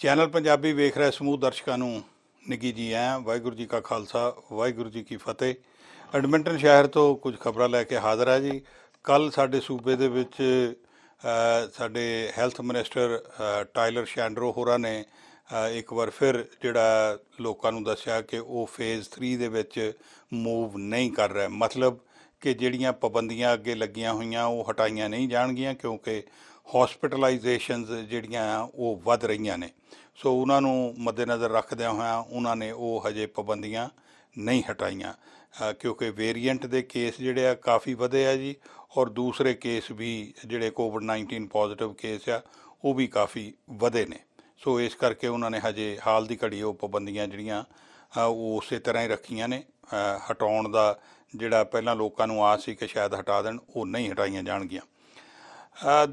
channel Punjabi ਵੇਖ ਰਹੇ ਸਮੂਹ ਦਰਸ਼ਕਾਂ ਨੂੰ ਨਿੱਗੀ ਜੀ ਆਇਆਂ ਵਾਹਿਗੁਰੂ ਜੀ ਕਾ ਖਾਲਸਾ ਵਾਹਿਗੁਰੂ ਜੀ ਕੀ ਫਤਿਹ ਐਡਮਿੰਟਨ ਸ਼ਹਿਰ ਤੋਂ ਕੁਝ ਖਬਰਾਂ ਲੈ ਕੇ ਹਾਜ਼ਰ ਆ ਜੀ ਕੱਲ ਸਾਡੇ ਸੂਬੇ ਦੇ ਵਿੱਚ ਸਾਡੇ ਹੈਲਥ ਮਿਨਿਸਟਰ ਟਾਇਲਰ ਸ਼ੈਂਡਰੋ ਹੋਰਾਂ ਨੇ ਇੱਕ ਵਾਰ ਫਿਰ ਜਿਹੜਾ ਲੋਕਾਂ ਨੂੰ ਦੱਸਿਆ ਕਿ ਉਹ ਫੇਜ਼ 3 ਦੇ ਵਿੱਚ ਮੂਵ ਨਹੀਂ ਕਰ ਰਿਹਾ ਮਤਲਬ ਕਿ ਜਿਹੜੀਆਂ ਪਾਬੰਦੀਆਂ ਅੱਗੇ ਲੱਗੀਆਂ ਹੋਈਆਂ ਉਹ ਹਟਾਈਆਂ ਨਹੀਂ ਜਾਣਗੀਆਂ ਕਿਉਂਕਿ ਹਸਪੀਟਲਾਈਜੇਸ਼ਨਸ ਜਿਹੜੀਆਂ ਆ ਉਹ ਵੱਧ ਰਹੀਆਂ ਨੇ ਸੋ ਉਹਨਾਂ ਨੂੰ ਮੱਦੇਨਜ਼ਰ ਰੱਖਦਿਆਂ ਹੋਇਆਂ ਉਹਨਾਂ ਨੇ ਉਹ ਹਜੇ ਪਾਬੰਦੀਆਂ ਨਹੀਂ ਹਟਾਈਆਂ ਕਿਉਂਕਿ ਵੇਰੀਐਂਟ ਦੇ ਕੇਸ ਜਿਹੜੇ ਆ ਕਾਫੀ ਵਧੇ ਆ ਜੀ ਔਰ ਦੂਸਰੇ ਕੇਸ ਵੀ ਜਿਹੜੇ ਕੋਵਿਡ-19 ਪੋਜ਼ਿਟਿਵ ਕੇਸ ਆ ਉਹ ਵੀ ਕਾਫੀ ਵਧੇ ਨੇ ਸੋ ਇਸ ਕਰਕੇ ਉਹਨਾਂ ਨੇ ਹਜੇ ਹਾਲ ਦੀ ਘੜੀ ਉਹ ਪਾਬੰਦੀਆਂ ਜਿਹੜੀਆਂ ਉਹ ਉਸੇ ਤਰ੍ਹਾਂ ਹੀ ਰੱਖੀਆਂ ਨੇ ਹਟਾਉਣ ਦਾ ਜਿਹੜਾ ਪਹਿਲਾਂ ਲੋਕਾਂ ਨੂੰ ਆਸ ਸੀ ਕਿ ਸ਼ਾਇਦ ਹਟਾ ਦੇਣ ਉਹ ਨਹੀਂ ਹਟਾਈਆਂ ਜਾਣਗੀਆਂ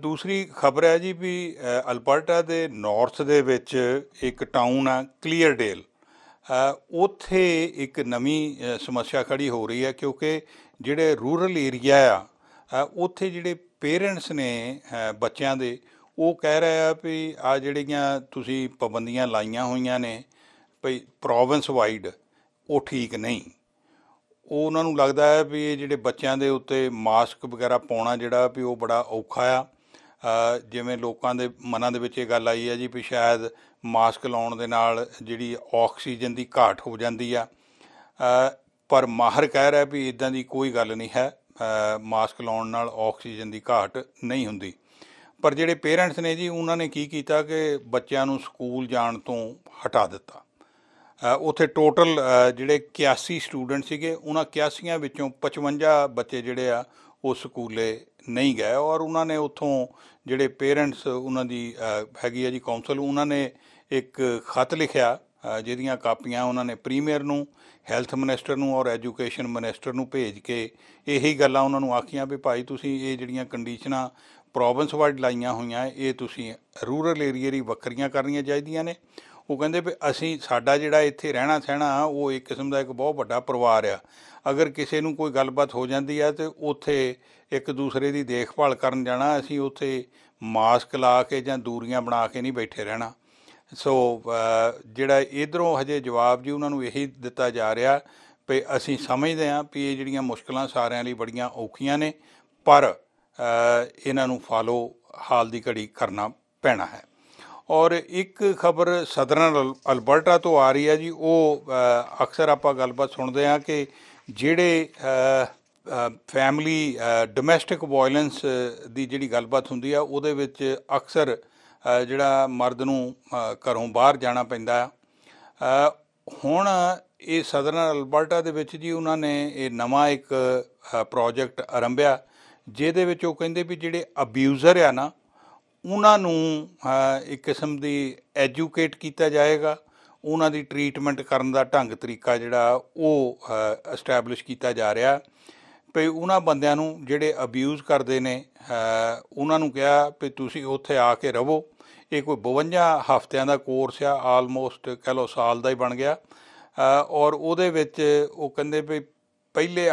ਦੂਸਰੀ ਖਬਰ ਹੈ ਜੀ ਵੀ ਅਲਬਰਟਾ ਦੇ ਨਾਰਥ ਦੇ ਵਿੱਚ ਇੱਕ ਟਾਊਨ ਆ ਕਲੀਅਰਡੇਲ ਉੱਥੇ ਇੱਕ ਨਵੀਂ ਸਮੱਸਿਆ ਖੜੀ ਹੋ ਰਹੀ ਹੈ ਕਿਉਂਕਿ ਜਿਹੜੇ ਰੂਰਲ ਏਰੀਆ ਆ ਉੱਥੇ ਜਿਹੜੇ ਪੇਰੈਂਟਸ ਨੇ ਬੱਚਿਆਂ ਦੇ ਉਹ ਕਹਿ ਰਹੇ ਆ ਵੀ ਆ ਜਿਹੜੀਆਂ ਤੁਸੀਂ ਪਾਬੰਦੀਆਂ ਲਾਈਆਂ ਹੋਈਆਂ ਨੇ ਭਈ ਪ੍ਰੋਵਿੰਸ ਵਾਈਡ ਉਹ ਠੀਕ ਨਹੀਂ ਉਹ ਉਹਨਾਂ ਨੂੰ ਲੱਗਦਾ ਹੈ ਵੀ ਜਿਹੜੇ ਬੱਚਿਆਂ ਦੇ ਉੱਤੇ ਮਾਸਕ ਵਗੈਰਾ ਪਾਉਣਾ ਜਿਹੜਾ ਵੀ ਉਹ ਬੜਾ ਔਖਾ ਆ ਜਿਵੇਂ ਲੋਕਾਂ ਦੇ ਮਨਾਂ ਦੇ ਵਿੱਚ ਇਹ ਗੱਲ ਆਈ ਹੈ ਜੀ ਵੀ ਸ਼ਾਇਦ ਮਾਸਕ ਲਾਉਣ ਦੇ ਨਾਲ ਜਿਹੜੀ ਆਕਸੀਜਨ ਦੀ ਘਾਟ ਹੋ ਜਾਂਦੀ ਆ ਪਰ ਮਾਹਰ ਕਹਿ ਰਿਹਾ ਵੀ ਇਦਾਂ ਦੀ ਕੋਈ ਗੱਲ ਨਹੀਂ ਹੈ ਮਾਸਕ ਲਾਉਣ ਨਾਲ ਆਕਸੀਜਨ ਦੀ ਘਾਟ ਨਹੀਂ ਹੁੰਦੀ ਪਰ ਜਿਹੜੇ ਪੇਰੈਂਟਸ ਨੇ ਜੀ ਉਹਨਾਂ ਨੇ ਕੀ ਕੀਤਾ ਕਿ ਬੱਚਿਆਂ ਨੂੰ ਸਕੂਲ ਜਾਣ ਤੋਂ ਹਟਾ ਦਿੱਤਾ ਉਥੇ ਟੋਟਲ ਜਿਹੜੇ 81 ਸਟੂਡੈਂਟ ਸੀਗੇ ਉਹਨਾਂ 81 ਵਿੱਚੋਂ 55 ਬੱਚੇ ਜਿਹੜੇ ਆ ਉਹ ਸਕੂਲੇ ਨਹੀਂ ਗਏ ਔਰ ਉਹਨਾਂ ਨੇ ਉਥੋਂ ਜਿਹੜੇ ਪੇਰੈਂਟਸ ਉਹਨਾਂ ਦੀ ਹੈਗੀ ਆ ਜੀ ਕਾਉਂਸਲ ਉਹਨਾਂ ਨੇ ਇੱਕ ਖਤ ਲਿਖਿਆ ਜਿਹਦੀਆਂ ਕਾਪੀਆਂ ਉਹਨਾਂ ਨੇ ਪ੍ਰੀਮੀਅਰ ਨੂੰ ਹੈਲਥ ਮਿਨਿਸਟਰ ਨੂੰ ਔਰ ਐਜੂਕੇਸ਼ਨ ਮਿਨਿਸਟਰ ਨੂੰ ਭੇਜ ਕੇ ਇਹੀ ਗੱਲਾਂ ਉਹਨਾਂ ਨੂੰ ਆਖੀਆਂ ਵੀ ਭਾਈ ਤੁਸੀਂ ਇਹ ਜਿਹੜੀਆਂ ਕੰਡੀਸ਼ਨਾਂ ਪ੍ਰੋਵਿੰਸ ਵਾਈਡ ਲਾਈਆਂ ਹੋਈਆਂ ਇਹ ਤੁਸੀਂ ਰੂਰਲ ਏਰੀਆ ਦੀ ਵੱਖਰੀਆਂ ਕਰਨੀਆਂ ਚਾਹੀਦੀਆਂ ਨੇ ਉਹ ਕਹਿੰਦੇ ਵੀ ਅਸੀਂ ਸਾਡਾ ਜਿਹੜਾ ਇੱਥੇ ਰਹਿਣਾ ਸਹਿਣਾ ਉਹ ਇੱਕ ਕਿਸਮ ਦਾ ਇੱਕ ਬਹੁਤ ਵੱਡਾ ਪਰਿਵਾਰ ਆ ਅਗਰ ਕਿਸੇ ਨੂੰ ਕੋਈ ਗੱਲਬਾਤ ਹੋ ਜਾਂਦੀ ਆ ਤੇ ਉੱਥੇ ਇੱਕ ਦੂਸਰੇ ਦੀ ਦੇਖਭਾਲ ਕਰਨ ਜਾਣਾ ਅਸੀਂ ਉੱਥੇ ਮਾਸਕ ਲਾ ਕੇ ਜਾਂ ਦੂਰੀਆਂ ਬਣਾ ਕੇ ਨਹੀਂ ਬੈਠੇ ਰਹਿਣਾ ਸੋ ਜਿਹੜਾ ਇਧਰੋਂ ਹਜੇ ਜਵਾਬ ਜੀ ਉਹਨਾਂ ਨੂੰ ਇਹੀ ਦਿੱਤਾ ਜਾ ਰਿਹਾ ਵੀ ਅਸੀਂ ਸਮਝਦੇ ਆ ਵੀ ਇਹ ਜਿਹੜੀਆਂ ਮੁਸ਼ਕਲਾਂ ਸਾਰਿਆਂ ਲਈ ਬੜੀਆਂ ਔਖੀਆਂ ਨੇ ਪਰ ਇਹਨਾਂ ਨੂੰ ਫਾਲੋ ਹਾਲ ਦੀ ਘੜੀ ਕਰਨਾ ਪੈਣਾ ਹੈ ਔਰ ਇੱਕ ਖਬਰ ਸਦਰਨ ਅਲਬਰਟਾ ਤੋਂ ਆ ਰਹੀ ਹੈ ਜੀ ਉਹ ਅਕਸਰ ਆਪਾਂ ਗੱਲਬਾਤ ਸੁਣਦੇ ਹਾਂ ਕਿ ਜਿਹੜੇ ਫੈਮਿਲੀ ਡੋਮੈਸਟਿਕ ਵਾਇਲੈਂਸ ਦੀ ਜਿਹੜੀ ਗੱਲਬਾਤ ਹੁੰਦੀ ਆ ਉਹਦੇ ਵਿੱਚ ਅਕਸਰ ਜਿਹੜਾ ਮਰਦ ਨੂੰ ਘਰੋਂ ਬਾਹਰ ਜਾਣਾ ਪੈਂਦਾ ਹੁਣ ਇਹ ਸਦਰਨ ਅਲਬਰਟਾ ਦੇ ਵਿੱਚ ਜੀ ਉਹਨਾਂ ਨੇ ਇਹ ਨਵਾਂ ਇੱਕ ਪ੍ਰੋਜੈਕਟ ਆਰੰਭਿਆ ਜਿਹਦੇ ਵਿੱਚ ਉਹ ਕਹਿੰਦੇ ਵੀ ਜਿਹੜੇ ਅਬਿਊਜ਼ਰ ਆ ਨਾ ਉਹਨਾਂ ਨੂੰ ਇੱਕ ਕਿਸਮ ਦੀ ਐਜੂਕੇਟ ਕੀਤਾ ਜਾਏਗਾ ਉਹਨਾਂ ਦੀ ਟ੍ਰੀਟਮੈਂਟ ਕਰਨ ਦਾ ਢੰਗ ਤਰੀਕਾ ਜਿਹੜਾ ਉਹ ਐਸਟੈਬਲਿਸ਼ ਕੀਤਾ ਜਾ ਰਿਹਾ ਪਈ ਉਹਨਾਂ ਬੰਦਿਆਂ ਨੂੰ ਜਿਹੜੇ ਅਬਿਊਜ਼ ਕਰਦੇ ਨੇ ਉਹਨਾਂ ਨੂੰ ਕਿਹਾ ਵੀ ਤੁਸੀਂ ਉੱਥੇ ਆ ਕੇ ਰਹੋ ਇਹ ਕੋਈ 52 ਹਫ਼ਤਿਆਂ ਦਾ ਕੋਰਸ ਆ ਆਲਮੋਸਟ ਕਹ ਲੋ ਸਾਲ ਦਾ ਹੀ ਬਣ ਗਿਆ ਔਰ ਉਹਦੇ ਵਿੱਚ ਉਹ ਕਹਿੰਦੇ ਵੀ ਪਹਿਲੇ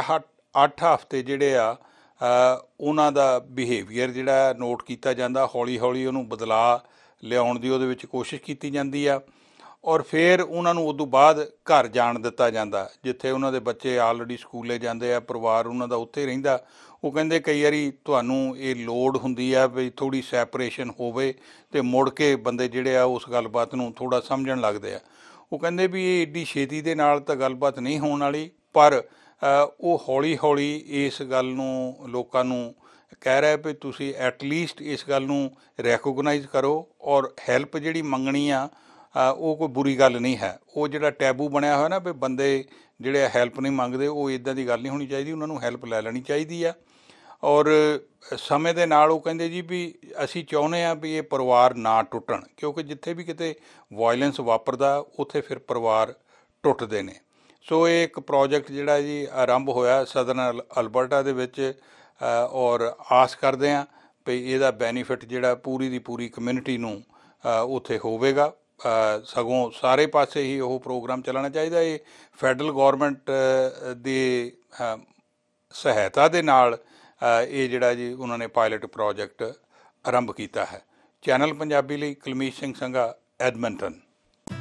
8 ਹਫ਼ਤੇ ਜਿਹੜੇ ਆ ਉਹਨਾਂ ਦਾ ਬਿਹੇਵੀਅਰ ਜਿਹੜਾ ਨੋਟ ਕੀਤਾ ਜਾਂਦਾ ਹੌਲੀ-ਹੌਲੀ ਉਹਨੂੰ ਬਦਲਾ ਲਿਆਉਣ ਦੀ ਉਹਦੇ ਵਿੱਚ ਕੋਸ਼ਿਸ਼ ਕੀਤੀ ਜਾਂਦੀ ਆ ਔਰ ਫਿਰ ਉਹਨਾਂ ਨੂੰ ਉਦੋਂ ਬਾਅਦ ਘਰ ਜਾਣ ਦਿੱਤਾ ਜਾਂਦਾ ਜਿੱਥੇ ਉਹਨਾਂ ਦੇ ਬੱਚੇ ਆਲਰੇਡੀ ਸਕੂਲੇ ਜਾਂਦੇ ਆ ਪਰਿਵਾਰ ਉਹਨਾਂ ਦਾ ਉੱਥੇ ਰਹਿੰਦਾ ਉਹ ਕਹਿੰਦੇ ਕਈ ਵਾਰੀ ਤੁਹਾਨੂੰ ਇਹ ਲੋਡ ਹੁੰਦੀ ਆ ਵੀ ਥੋੜੀ ਸੈਪਰੇਸ਼ਨ ਹੋਵੇ ਤੇ ਮੁੜ ਕੇ ਬੰਦੇ ਜਿਹੜੇ ਆ ਉਸ ਗੱਲਬਾਤ ਨੂੰ ਥੋੜਾ ਸਮਝਣ ਲੱਗਦੇ ਆ ਉਹ ਕਹਿੰਦੇ ਵੀ ਇਹ ਏਡੀ ਛੇਤੀ ਦੇ ਨਾਲ ਤਾਂ ਗੱਲਬਾਤ ਨਹੀਂ ਹੋਣ ਵਾਲੀ ਪਰ ਉਹ ਹੌਲੀ-ਹੌਲੀ ਇਸ ਗੱਲ ਨੂੰ ਲੋਕਾਂ ਨੂੰ ਕਹਿ ਰਿਹਾ ਵੀ ਤੁਸੀਂ ਐਟ ਲੀਸਟ ਇਸ ਗੱਲ ਨੂੰ ਰੈਕੋਗਨਾਈਜ਼ ਕਰੋ ਔਰ ਹੈਲਪ ਜਿਹੜੀ ਮੰਗਣੀ ਆ ਉਹ ਕੋਈ ਬੁਰੀ ਗੱਲ ਨਹੀਂ ਹੈ ਉਹ ਜਿਹੜਾ ਟੈਬੂ ਬਣਿਆ ਹੋਇਆ ਨਾ ਵੀ ਬੰਦੇ ਜਿਹੜੇ ਹੈਲਪ ਨਹੀਂ ਮੰਗਦੇ ਉਹ ਇਦਾਂ ਦੀ ਗੱਲ ਨਹੀਂ ਹੋਣੀ ਚਾਹੀਦੀ ਉਹਨਾਂ ਨੂੰ ਹੈਲਪ ਲੈ ਲੈਣੀ ਚਾਹੀਦੀ ਆ ਔਰ ਸਮੇਂ ਦੇ ਨਾਲ ਉਹ ਕਹਿੰਦੇ ਜੀ ਵੀ ਅਸੀਂ ਚਾਹੁੰਦੇ ਆ ਵੀ ਇਹ ਪਰਿਵਾਰ ਨਾ ਟੁੱਟਣ ਕਿਉਂਕਿ ਜਿੱਥੇ ਵੀ ਕਿਤੇ ਵਾਇਲੈਂਸ ਵਾਪਰਦਾ ਉੱਥੇ ਫਿਰ ਪਰਿਵਾਰ ਟੁੱਟਦੇ ਨੇ ਸੋ ਇਹ ਇੱਕ ਪ੍ਰੋਜੈਕਟ ਜਿਹੜਾ ਜੀ ਆਰੰਭ ਹੋਇਆ ਸਦਰਨ ਅਲਬਰਟਾ ਦੇ ਵਿੱਚ ਔਰ ਆਸ ਕਰਦੇ ਆ ਵੀ ਇਹਦਾ ਬੈਨੀਫਿਟ ਜਿਹੜਾ ਪੂਰੀ ਦੀ ਪੂਰੀ ਕਮਿਊਨਿਟੀ ਨੂੰ ਉੱਥੇ ਹੋਵੇਗਾ ਸਗੋਂ ਸਾਰੇ ਪਾਸੇ ਹੀ ਉਹ ਪ੍ਰੋਗਰਾਮ ਚੱਲਣਾ ਚਾਹੀਦਾ ਇਹ ਫੈਡਰਲ ਗਵਰਨਮੈਂਟ ਦੀ ਸਹਾਇਤਾ ਦੇ ਨਾਲ ਇਹ ਜਿਹੜਾ ਜੀ ਉਹਨਾਂ ਨੇ ਪਾਇਲਟ ਪ੍ਰੋਜੈਕਟ ਆਰੰਭ ਕੀਤਾ ਹੈ ਚੈਨਲ ਪੰਜਾਬੀ ਲਈ ਕਲਮੀਸ਼ ਸਿੰਘ ਸੰਘਾ ਐਡਮੰਟਨ